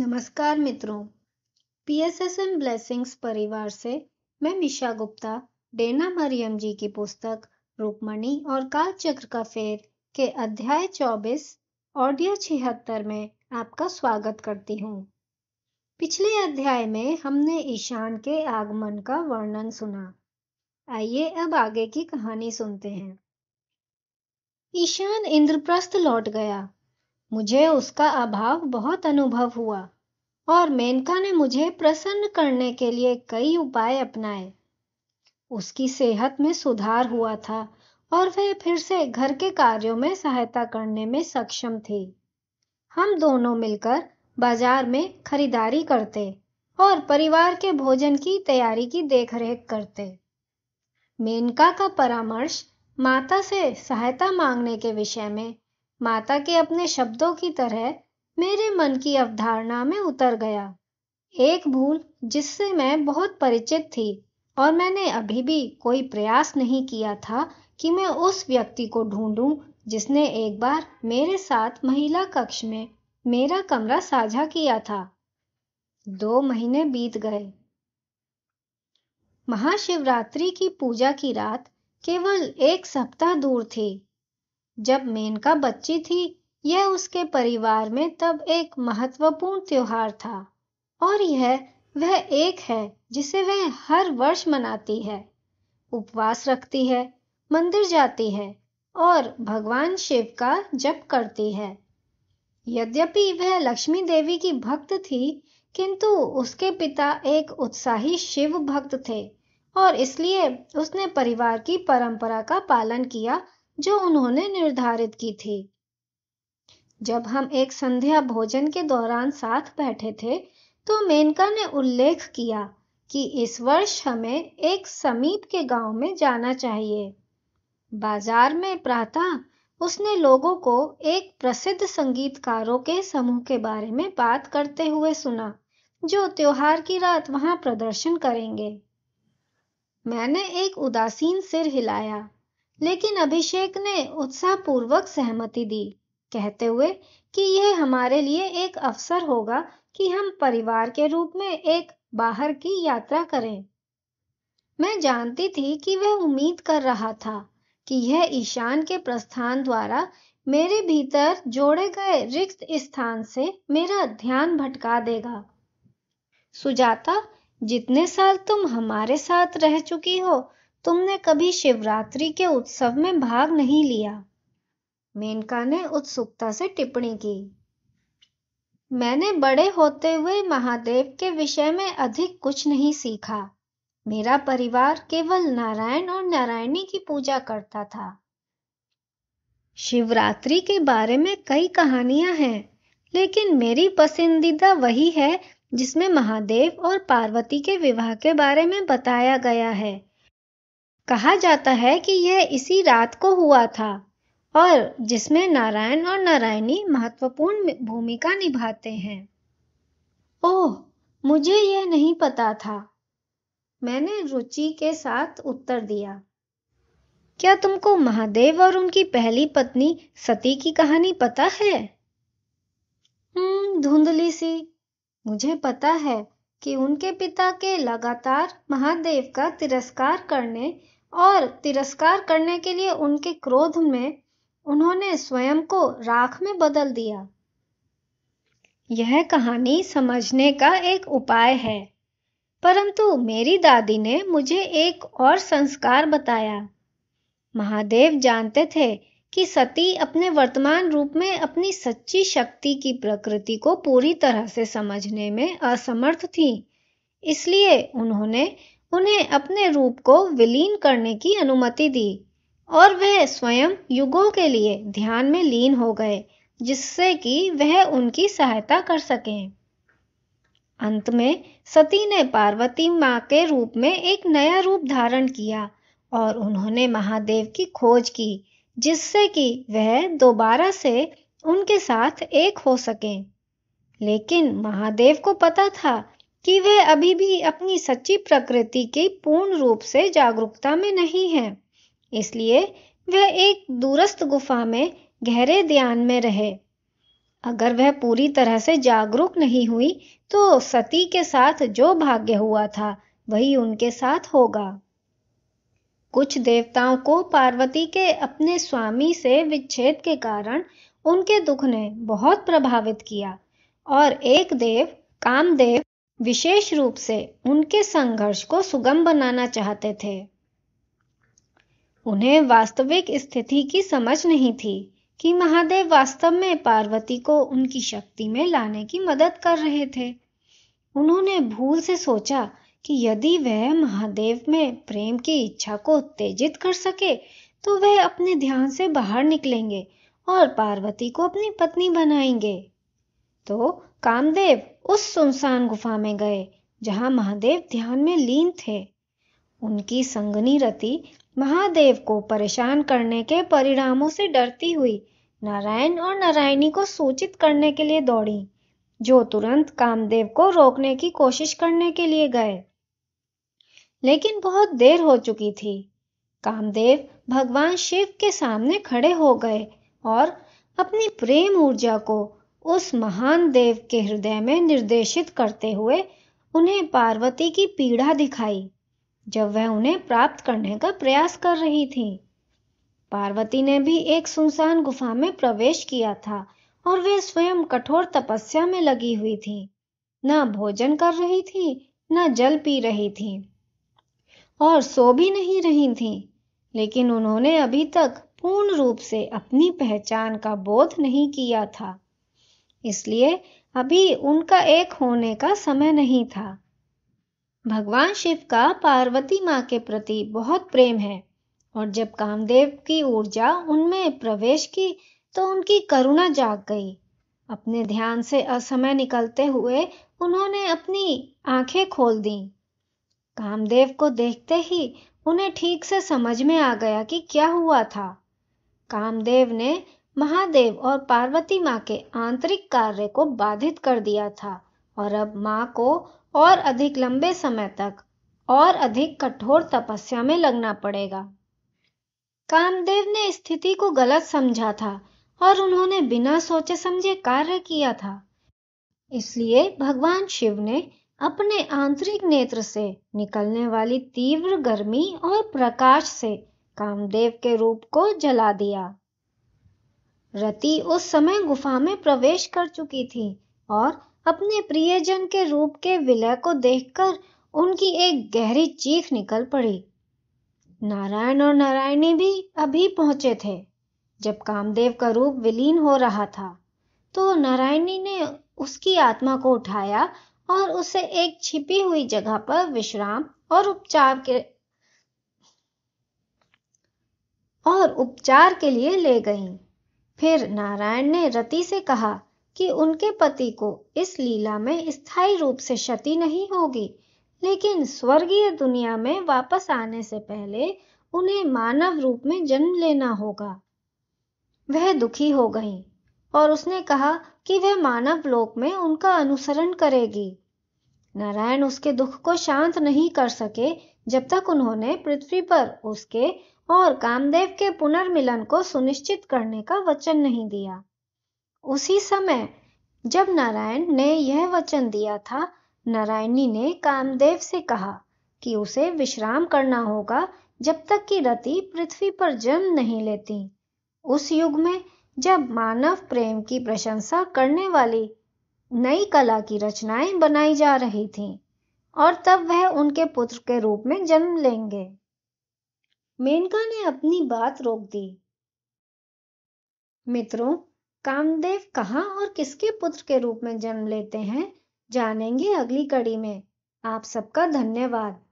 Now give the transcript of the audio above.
नमस्कार मित्रों PSSM blessings परिवार से मैं मिशा गुप्ता डेना मरियम जी की पुस्तक रुक्मणी और काल चक्र का फेर के अध्याय 24 ऑडियो छिहत्तर में आपका स्वागत करती हूँ पिछले अध्याय में हमने ईशान के आगमन का वर्णन सुना आइए अब आगे की कहानी सुनते हैं ईशान इंद्रप्रस्थ लौट गया मुझे उसका अभाव बहुत अनुभव हुआ और मेनका ने मुझे प्रसन्न करने के लिए कई उपाय अपनाए उसकी सेहत में सुधार हुआ था और वह फिर से घर के कार्यों में सहायता करने में सक्षम थी हम दोनों मिलकर बाजार में खरीदारी करते और परिवार के भोजन की तैयारी की देखरेख करते मेनका का परामर्श माता से सहायता मांगने के विषय में माता के अपने शब्दों की तरह मेरे मन की अवधारणा में उतर गया एक भूल जिससे मैं बहुत परिचित थी और मैंने अभी भी कोई प्रयास नहीं किया था कि मैं उस व्यक्ति को ढूंढूं जिसने एक बार मेरे साथ महिला कक्ष में मेरा कमरा साझा किया था दो महीने बीत गए महाशिवरात्रि की पूजा की रात केवल एक सप्ताह दूर थी जब मेनका बच्ची थी यह उसके परिवार में तब एक महत्वपूर्ण त्योहार था और यह वह एक है जिसे वह हर वर्ष मनाती है उपवास रखती है मंदिर जाती है और भगवान शिव का जप करती है यद्यपि वह लक्ष्मी देवी की भक्त थी किंतु उसके पिता एक उत्साही शिव भक्त थे और इसलिए उसने परिवार की परंपरा का पालन किया जो उन्होंने निर्धारित की थी जब हम एक संध्या भोजन के दौरान साथ बैठे थे तो मेनका ने उल्लेख किया कि इस वर्ष हमें एक समीप के गांव में जाना चाहिए बाजार में प्रातः उसने लोगों को एक प्रसिद्ध संगीतकारों के समूह के बारे में बात करते हुए सुना जो त्योहार की रात वहां प्रदर्शन करेंगे मैंने एक उदासीन सिर हिलाया लेकिन अभिषेक ने उत्साहपूर्वक सहमति दी कहते हुए कि यह हमारे लिए एक अवसर होगा कि हम परिवार के रूप में एक बाहर की यात्रा करें मैं जानती थी कि वह उम्मीद कर रहा था कि यह ईशान के प्रस्थान द्वारा मेरे भीतर जोड़े गए रिक्त स्थान से मेरा ध्यान भटका देगा सुजाता जितने साल तुम हमारे साथ रह चुकी हो तुमने कभी शिवरात्रि के उत्सव में भाग नहीं लिया मेनका ने उत्सुकता से टिप्पणी की मैंने बड़े होते हुए महादेव के विषय में अधिक कुछ नहीं सीखा मेरा परिवार केवल नारायण और नारायणी की पूजा करता था शिवरात्रि के बारे में कई कहानियां हैं लेकिन मेरी पसंदीदा वही है जिसमें महादेव और पार्वती के विवाह के बारे में बताया गया है कहा जाता है कि यह इसी रात को हुआ था और जिसमें नारायण और नारायणी महत्वपूर्ण भूमिका निभाते हैं ओह मुझे यह नहीं पता था मैंने रुचि के साथ उत्तर दिया क्या तुमको महादेव और उनकी पहली पत्नी सती की कहानी पता है हम्म, धुंधली सी मुझे पता है कि उनके पिता के लगातार महादेव का तिरस्कार करने और तिरस्कार करने के लिए उनके क्रोध में उन्होंने स्वयं को राख में बदल दिया यह कहानी समझने का एक उपाय है परंतु मेरी दादी ने मुझे एक और संस्कार बताया महादेव जानते थे कि सती अपने वर्तमान रूप में अपनी सच्ची शक्ति की प्रकृति को पूरी तरह से समझने में असमर्थ थी इसलिए उन्होंने उन्हें अपने रूप को विलीन करने की अनुमति दी और वह स्वयं युगों के लिए ध्यान में लीन हो गए जिससे कि वह उनकी सहायता कर सके अंत में सती ने पार्वती माँ के रूप में एक नया रूप धारण किया और उन्होंने महादेव की खोज की जिससे कि वह दोबारा से उनके साथ एक हो सके लेकिन महादेव को पता था कि वे अभी भी अपनी सच्ची प्रकृति की पूर्ण रूप से जागरूकता में नहीं हैं। इसलिए वह एक दूरस्थ गुफा में गहरे ध्यान में रहे अगर वह पूरी तरह से जागरूक नहीं हुई तो सती के साथ जो भाग्य हुआ था वही उनके साथ होगा कुछ देवताओं को पार्वती के अपने स्वामी से विच्छेद के कारण उनके दुख ने बहुत प्रभावित किया और एक देव कामदेव विशेष रूप से उनके संघर्ष को सुगम बनाना चाहते थे उन्हें वास्तविक स्थिति की समझ नहीं थी कि महादेव वास्तव में पार्वती को उनकी शक्ति में लाने की मदद कर रहे थे उन्होंने भूल से सोचा कि यदि वह महादेव में प्रेम की इच्छा को उत्तेजित कर सके तो वह अपने ध्यान से बाहर निकलेंगे और पार्वती को अपनी पत्नी बनाएंगे तो कामदेव उस सुनसान गुफा में गए जहां महादेव ध्यान में लीन थे उनकी संगनी रति महादेव को परेशान करने के परिणामों से डरती हुई नारायण और नारायणी को सूचित करने के लिए दौड़ी जो तुरंत कामदेव को रोकने की कोशिश करने के लिए गए लेकिन बहुत देर हो चुकी थी कामदेव भगवान शिव के सामने खड़े हो गए और अपनी प्रेम ऊर्जा को उस महान देव के हृदय में निर्देशित करते हुए उन्हें पार्वती की पीड़ा दिखाई जब वह उन्हें प्राप्त करने का प्रयास कर रही थी पार्वती ने भी एक सुनसान गुफा में प्रवेश किया था और वे स्वयं कठोर तपस्या में लगी हुई थी न भोजन कर रही थी न जल पी रही थी और सो भी नहीं रही थी लेकिन उन्होंने अभी तक पूर्ण रूप से अपनी पहचान का बोध नहीं किया था इसलिए अभी उनका एक होने का समय नहीं था भगवान शिव का पार्वती माँ के प्रति बहुत प्रेम है और जब कामदेव की ऊर्जा उनमें प्रवेश की तो उनकी करुणा जाग गई अपने ध्यान से असमय निकलते हुए उन्होंने अपनी आंखें खोल दी कामदेव को देखते ही उन्हें ठीक से समझ में आ गया कि क्या हुआ था कामदेव ने महादेव और पार्वती माँ के आंतरिक कार्य को बाधित कर दिया था और अब माँ को और अधिक लंबे समय तक और अधिक कठोर तपस्या में लगना पड़ेगा कामदेव ने स्थिति को गलत समझा था और उन्होंने बिना सोचे समझे कार्य किया था इसलिए भगवान शिव ने अपने आंतरिक नेत्र से निकलने वाली तीव्र गर्मी और प्रकाश से कामदेव के रूप को जला दिया रति उस समय गुफा में प्रवेश कर चुकी थी और अपने प्रियजन के रूप के विलय को देखकर उनकी एक गहरी चीख निकल पड़ी नारायण और नारायणी भी अभी पहुंचे थे जब कामदेव का रूप विलीन हो रहा था तो नारायणी ने उसकी आत्मा को उठाया और उसे एक छिपी हुई जगह पर विश्राम और उपचार के और उपचार के लिए ले गई फिर नारायण ने रति से कहा कि उनके पति को इस लीला में स्थायी रूप से क्षति नहीं होगी लेकिन स्वर्गीय दुनिया में वापस आने से पहले उन्हें मानव रूप में जन्म लेना होगा वह दुखी हो गई और उसने कहा कि वह मानव लोक में उनका अनुसरण करेगी नारायण उसके दुख को शांत नहीं कर सके जब तक उन्होंने पृथ्वी पर उसके और कामदेव के पुनर्मिलन को सुनिश्चित करने का वचन नहीं दिया उसी समय जब नारायण ने यह वचन दिया था नारायणी ने कामदेव से कहा कि उसे विश्राम करना होगा जब तक कि रति पृथ्वी पर जन्म नहीं लेती उस युग में जब मानव प्रेम की प्रशंसा करने वाली नई कला की रचनाएं बनाई जा रही थीं और तब वह उनके पुत्र के रूप में जन्म लेंगे मेनका ने अपनी बात रोक दी मित्रों कामदेव कहा और किसके पुत्र के रूप में जन्म लेते हैं जानेंगे अगली कड़ी में आप सबका धन्यवाद